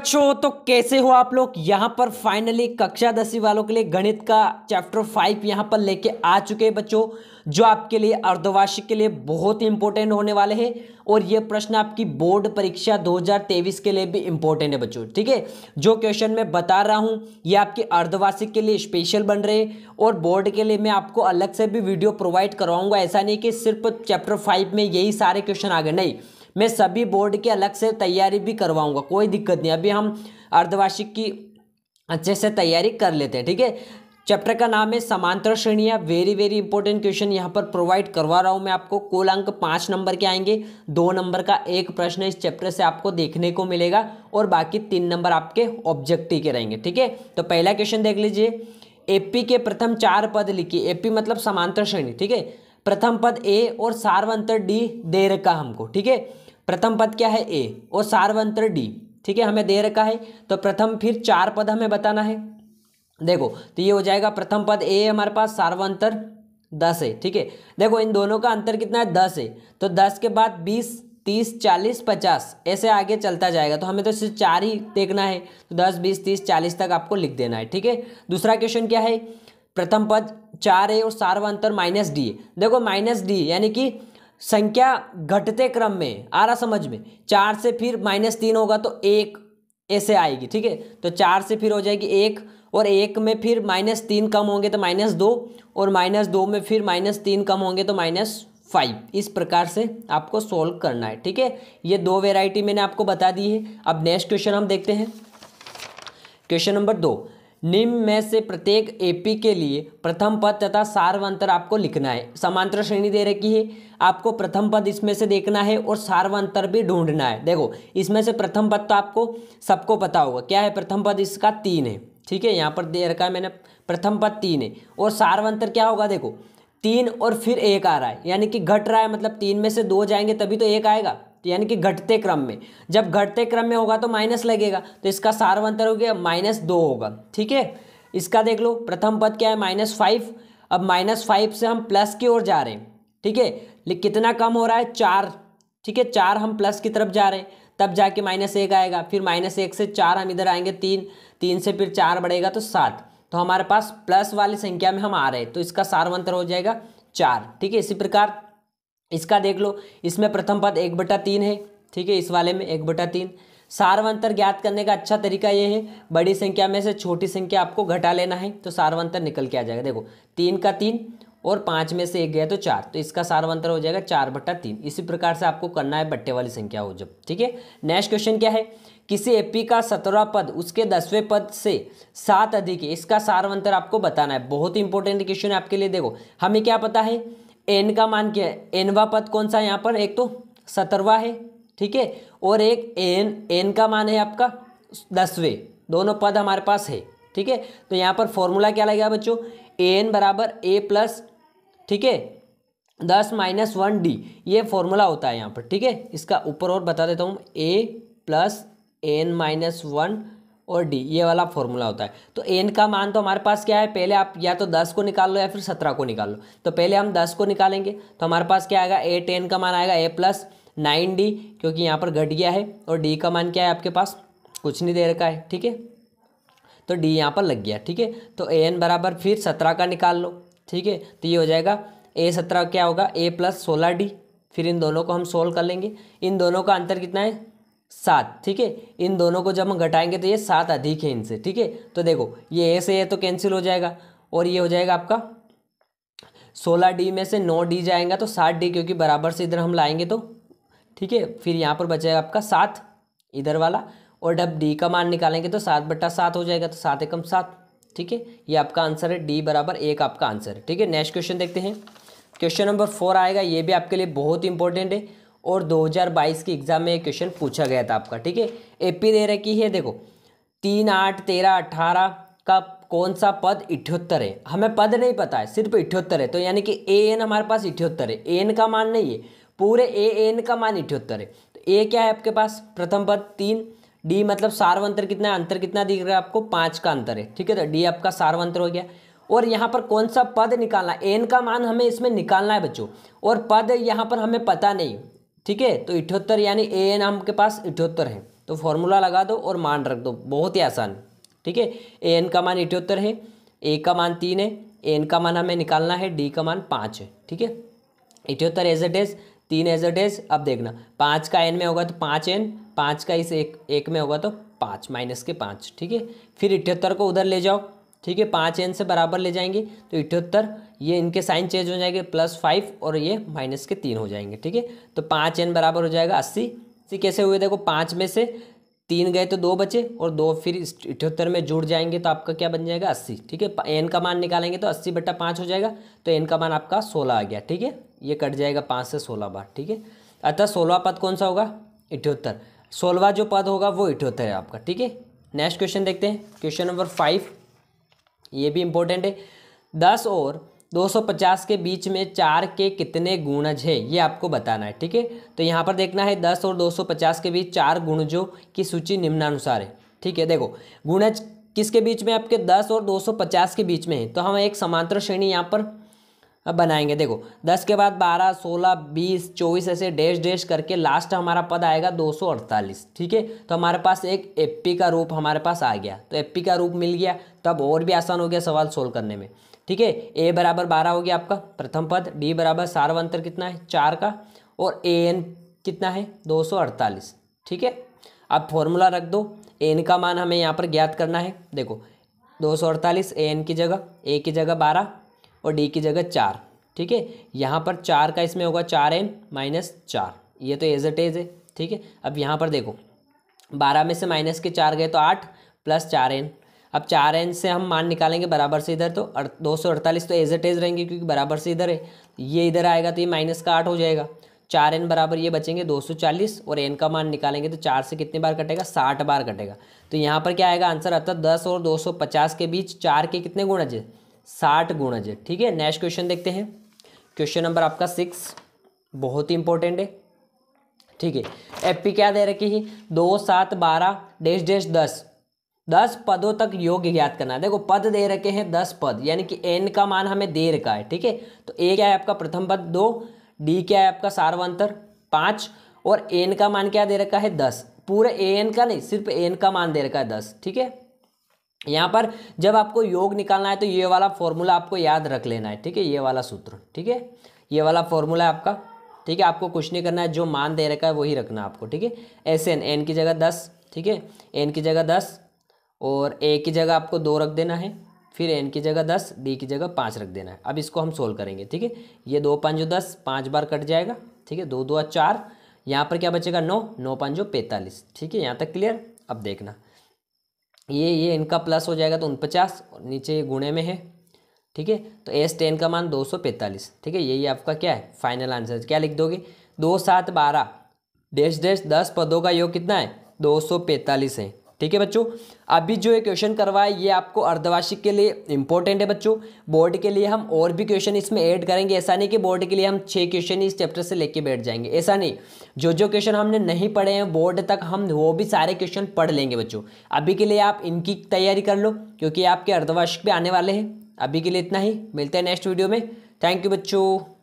बच्चों तो कैसे हो आप लोग यहाँ पर फाइनली कक्षा दसवीं वालों के लिए गणित का चैप्टर फाइव यहाँ पर लेके आ चुके हैं बच्चों जो आपके लिए अर्धवार्षिक के लिए बहुत ही इंपॉर्टेंट होने वाले हैं और ये प्रश्न आपकी बोर्ड परीक्षा 2023 के लिए भी इंपॉर्टेंट है बच्चों ठीक है जो क्वेश्चन मैं बता रहा हूँ ये आपके अर्धवार्षिक के लिए स्पेशल बन रहे और बोर्ड के लिए मैं आपको अलग से भी वीडियो प्रोवाइड करवाऊंगा ऐसा नहीं कि सिर्फ चैप्टर फाइव में यही सारे क्वेश्चन आ गए नहीं मैं सभी बोर्ड की अलग से तैयारी भी करवाऊंगा कोई दिक्कत नहीं अभी हम अर्धवार्षिक की अच्छे से तैयारी कर लेते हैं ठीक है चैप्टर का नाम है समांतर श्रेणियाँ वेरी वेरी इंपॉर्टेंट क्वेश्चन यहाँ पर प्रोवाइड करवा रहा हूँ मैं आपको कुल अंक पाँच नंबर के आएंगे दो नंबर का एक प्रश्न इस चैप्टर से आपको देखने को मिलेगा और बाकी तीन नंबर आपके ऑब्जेक्टिव के रहेंगे ठीक है तो पहला क्वेश्चन देख लीजिए एपी के प्रथम चार पद लिखिए एपी मतलब समांतर श्रेणी ठीक है प्रथम पद ए और सार्वंतर डी दे रखा हमको ठीक है प्रथम पद क्या है ए और सार्वंतर डी ठीक है हमें दे रखा है तो प्रथम फिर चार पद हमें बताना है देखो तो ये हो जाएगा प्रथम पद ए हमारे पास सार्वंतर दस है ठीक है देखो इन दोनों का अंतर कितना है दस है तो दस के बाद बीस तीस चालीस पचास ऐसे आगे चलता जाएगा तो हमें तो सिर्फ चार ही देखना है तो दस बीस तीस चालीस तक आपको लिख देना है ठीक है दूसरा क्वेश्चन क्या है प्रथम पद चार है और अंतर माइनस डी देखो माइनस डी यानी कि संख्या घटते क्रम में आ रहा समझ में चार से फिर माइनस तीन होगा तो एक ऐसे आएगी ठीक है तो चार से फिर हो जाएगी एक और एक में फिर माइनस तीन कम होंगे तो माइनस दो और माइनस दो में फिर माइनस तीन कम होंगे तो माइनस फाइव इस प्रकार से आपको सॉल्व करना है ठीक है ये दो वेराइटी मैंने आपको बता दी है अब नेक्स्ट क्वेश्चन हम देखते हैं क्वेश्चन नंबर दो निम्न में से प्रत्येक एपी के लिए प्रथम पद तथा सार्व अंतर आपको लिखना है समांतर श्रेणी दे रखी है आपको प्रथम पद इसमें से देखना है और सार्व अंतर भी ढूंढना है देखो इसमें से प्रथम पद तो आपको सबको पता होगा क्या है प्रथम पद इसका तीन है ठीक है यहाँ पर दे रखा है मैंने प्रथम पद तीन है और सार्व अंतर क्या होगा देखो तीन और फिर एक आ रहा है यानी कि घट रहा है मतलब तीन में से दो जाएंगे तभी तो एक आएगा तो यानी कि घटते क्रम में जब घटते क्रम में होगा तो माइनस लगेगा तो इसका सार्वंतर हो गया माइनस दो होगा ठीक है इसका देख लो प्रथम पद क्या है माइनस फाइव अब माइनस फाइव से हम प्लस की ओर जा रहे हैं ठीक है लेकिन कितना कम हो रहा है चार ठीक है चार हम प्लस की तरफ जा रहे हैं तब जाके माइनस एक आएगा फिर माइनस एक से चार हम इधर आएंगे तीन तीन से फिर चार बढ़ेगा तो सात तो हमारे पास प्लस वाली संख्या में हम आ रहे हैं तो इसका सार्वंतर हो जाएगा चार ठीक है इसी प्रकार इसका देख लो इसमें प्रथम पद एक बटा तीन है ठीक है इस वाले में एक बटा तीन सार्वंतर ज्ञात करने का अच्छा तरीका ये है बड़ी संख्या में से छोटी संख्या आपको घटा लेना है तो सार्वंतर निकल के आ जाएगा देखो तीन का तीन और पाँच में से एक गया तो चार तो इसका सार्वंतर हो जाएगा चार बट्टा तीन इसी प्रकार से आपको करना है बट्टे वाली संख्या हो जब ठीक है नेक्स्ट क्वेश्चन क्या है किसी एपी का सत्रह पद उसके दसवें पद से सात अधिक है इसका सार्वंतर आपको बताना है बहुत ही इंपॉर्टेंट क्वेश्चन है आपके लिए देखो हमें क्या पता है एन का मान क्या है एनवा पद कौन सा है यहाँ पर एक तो सत्रवा है ठीक है और एक एन एन का मान है आपका दसवें दोनों पद हमारे पास है ठीक है तो यहाँ पर फॉर्मूला क्या लगेगा बच्चों एन बराबर ए प्लस ठीक है दस माइनस वन डी ये फॉर्मूला होता है यहाँ पर ठीक है इसका ऊपर और बता देता हूँ A plus N minus one और डी ये वाला फॉर्मूला होता है तो एन का मान तो हमारे पास क्या है पहले आप या तो दस को निकाल लो या फिर सत्रह को निकाल लो तो पहले हम दस को निकालेंगे तो हमारे पास क्या आएगा ए टेन का मान आएगा ए प्लस नाइन डी क्योंकि यहाँ पर घट गया है और डी का मान क्या है आपके पास कुछ नहीं दे रखा है ठीक है तो डी यहाँ पर लग गया ठीक है तो ए एन बराबर फिर सत्रह का निकाल लो ठीक है तो ये हो जाएगा ए सत्रह क्या होगा ए प्लस सोलह डी फिर इन दोनों को हम सोल्व कर लेंगे इन दोनों का अंतर कितना है सात ठीक है इन दोनों को जब हम घटाएंगे तो ये सात अधिक है इनसे ठीक है तो देखो ये ए से है तो कैंसिल हो जाएगा और ये हो जाएगा आपका सोलह डी में से नौ डी जाएगा तो सात डी क्योंकि बराबर से इधर हम लाएंगे तो ठीक है फिर यहाँ पर बचेगा आपका सात इधर वाला और जब डी का मान निकालेंगे तो सात बट्टा सात हो जाएगा तो सात एकम सात ठीक है ये आपका आंसर है डी बराबर एक आपका आंसर है ठीक है नेक्स्ट क्वेश्चन देखते हैं क्वेश्चन नंबर फोर आएगा ये भी आपके लिए बहुत इंपॉर्टेंट है और 2022 की एग्ज़ाम में ये क्वेश्चन पूछा गया था आपका ठीक है एपी दे रखी है देखो तीन आठ तेरह अठारह का कौन सा पद इठ्योत्तर है हमें पद नहीं पता है सिर्फ इठ्योत्तर है तो यानी कि ए एन हमारे पास इठ्योत्तर है ए एन का मान नहीं है पूरे ए एन का मान इठ्योत्तर है तो ए क्या है आपके पास प्रथम पद तीन डी मतलब सार्वंतर कितना है अंतर कितना दिख रहा है आपको पाँच का अंतर है ठीक है तो डी आपका सार्वंतर हो गया और यहाँ पर कौन सा पद निकालना एन का मान हमें इसमें निकालना है बच्चों और पद यहाँ पर हमें पता नहीं ठीक है तो इठहत्तर यानी ए एन आपके पास इठहत्तर है तो फॉर्मूला लगा दो और मान रख दो बहुत ही आसान ठीक है ए एन का मान इठहत्तर है ए का मान तीन है एन का मान हमें निकालना है डी का मान पाँच है ठीक है इठहत्तर एज एट एज तीन एज एट एज अब देखना पाँच का एन में होगा तो पाँच एन पाँच का इस एक एक में होगा तो पाँच माइनस के पाँच ठीक है फिर इठहत्तर को उधर ले जाओ ठीक है पाँच एन से बराबर ले जाएंगे तो इटहत्तर ये इनके साइन चेंज हो जाएंगे प्लस फाइव और ये माइनस के तीन हो जाएंगे ठीक है तो पाँच एन बराबर हो जाएगा अस्सी अस्सी कैसे हुए देखो पाँच में से तीन गए तो दो बचे और दो फिर इटहत्तर में जुड़ जाएंगे तो आपका क्या बन जाएगा अस्सी ठीक है एन का मान निकालेंगे तो अस्सी बट्टा पाँच हो जाएगा तो एन का मान आपका सोलह आ गया ठीक है ये कट जाएगा पाँच से सोलह बार ठीक है अतः सोलवा पद कौन सा होगा इटहत्तर सोलवा जो पद होगा वो इटहत्तर है आपका ठीक है नेक्स्ट क्वेश्चन देखते हैं क्वेश्चन नंबर फाइव ये भी इम्पोर्टेंट है दस और 250 के बीच में चार के कितने गुणज है ये आपको बताना है ठीक है तो यहाँ पर देखना है 10 और 250 के बीच चार गुणजों की सूची निम्नानुसार है ठीक है देखो गुणज किसके बीच में आपके 10 और 250 के बीच में है तो हम एक समांतर श्रेणी यहाँ पर अब बनाएंगे देखो दस के बाद बारह सोलह बीस चौबीस ऐसे डैश डैश करके लास्ट हमारा पद आएगा दो सौ अड़तालीस ठीक है तो हमारे पास एक एपी का रूप हमारे पास आ गया तो एपी का रूप मिल गया तब और भी आसान हो गया सवाल सोल्व करने में ठीक है ए बराबर बारह हो गया आपका प्रथम पद डी बराबर सार्वंतर कितना है चार का और ए एन कितना है दो सौ अड़तालीस ठीक है अब फॉर्मूला रख दो एन का मान हमें यहाँ पर ज्ञात करना है देखो दो सौ अड़तालीस ए एन की जगह ए की जगह बारह और डी की जगह चार ठीक है यहाँ पर चार का इसमें होगा चार एम माइनस चार ये तो एज एट एज है ठीक है अब यहाँ पर देखो बारह में से माइनस के चार गए तो आठ प्लस चार एन अब चार एन से हम मान निकालेंगे बराबर से इधर तो दो सौ अड़तालीस तो एज एट एज रहेंगे क्योंकि बराबर से इधर है ये इधर आएगा तो ये माइनस का आठ हो जाएगा चार एन बराबर ये बचेंगे दो सौ चालीस और एन का मान निकालेंगे तो चार से कितने बार कटेगा साठ बार कटेगा तो यहाँ पर क्या आएगा आंसर अर्थात दस और दो सौ पचास के बीच चार के कितने गुणज है साठ गुणज ठीक है नेक्स्ट क्वेश्चन देखते हैं क्वेश्चन नंबर आपका सिक्स बहुत ही इंपॉर्टेंट है ठीक है एपी क्या दे रखी है दो सात बारह डेस डेश दस दस पदों तक योग ज्ञात करना है देखो पद दे रखे हैं दस पद यानी कि एन का मान हमें दे रखा है ठीक है तो ए क्या है आपका प्रथम पद दो डी क्या है आपका सार्वंतर पाँच और एन का मान क्या दे रखा है दस पूरे ए एन का नहीं सिर्फ एन का मान दे रखा है दस ठीक है यहाँ पर जब आपको योग निकालना है तो ये वाला फॉर्मूला आपको याद रख लेना है ठीक है ये वाला सूत्र ठीक है ये वाला फॉर्मूला है आपका ठीक है आपको कुछ नहीं करना है जो मान दे रखा है वही रखना है आपको ठीक है एस एन एन की जगह दस ठीक है एन की जगह दस और ए की जगह आपको दो रख देना है फिर एन की जगह दस डी की जगह पाँच रख देना है अब इसको हम सोल्व करेंगे ठीक है ये दो पाँच जो दस पाँच बार कट जाएगा ठीक है दो दो चार यहाँ पर क्या बचेगा नौ नौ पाँच जो पैंतालीस ठीक है यहाँ तक क्लियर अब देखना ये ये इनका प्लस हो जाएगा तो उनपचास नीचे गुणे में है ठीक है तो एस टेन का मान दो सौ पैंतालीस ठीक है यही आपका क्या है फाइनल आंसर क्या लिख दोगे दो सात बारह डैश डैश दस पदों का योग कितना है दो सौ पैंतालीस है ठीक है बच्चों अभी जो ये क्वेश्चन करवाए ये आपको अर्धवार्षिक के लिए इंपॉर्टेंट है बच्चों बोर्ड के लिए हम और भी क्वेश्चन इसमें ऐड करेंगे ऐसा नहीं कि बोर्ड के लिए हम छः क्वेश्चन इस चैप्टर से लेके बैठ जाएंगे ऐसा नहीं जो जो क्वेश्चन हमने नहीं पढ़े हैं बोर्ड तक हम वो भी सारे क्वेश्चन पढ़ लेंगे बच्चों अभी के लिए आप इनकी तैयारी कर लो क्योंकि आपके अर्धवार्षिक भी आने वाले हैं अभी के लिए इतना ही मिलते हैं नेक्स्ट वीडियो में थैंक यू बच्चों